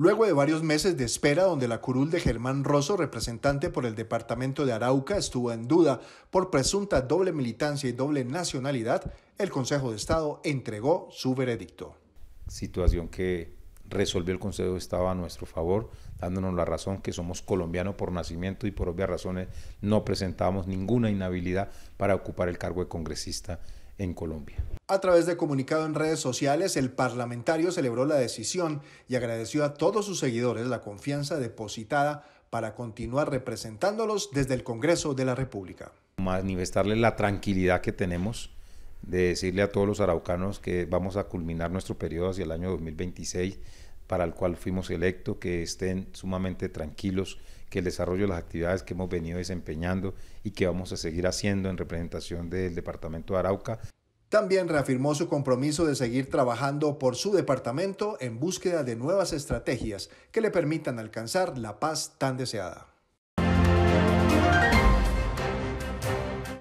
Luego de varios meses de espera, donde la curul de Germán Rosso, representante por el departamento de Arauca, estuvo en duda por presunta doble militancia y doble nacionalidad, el Consejo de Estado entregó su veredicto. Situación que resolvió el Consejo de Estado a nuestro favor, dándonos la razón que somos colombianos por nacimiento y por obvias razones no presentamos ninguna inhabilidad para ocupar el cargo de congresista en Colombia. A través de comunicado en redes sociales, el parlamentario celebró la decisión y agradeció a todos sus seguidores la confianza depositada para continuar representándolos desde el Congreso de la República. Manifestarles la tranquilidad que tenemos de decirle a todos los araucanos que vamos a culminar nuestro periodo hacia el año 2026 para el cual fuimos electos, que estén sumamente tranquilos, que el desarrollo de las actividades que hemos venido desempeñando y que vamos a seguir haciendo en representación del Departamento de Arauca. También reafirmó su compromiso de seguir trabajando por su departamento en búsqueda de nuevas estrategias que le permitan alcanzar la paz tan deseada.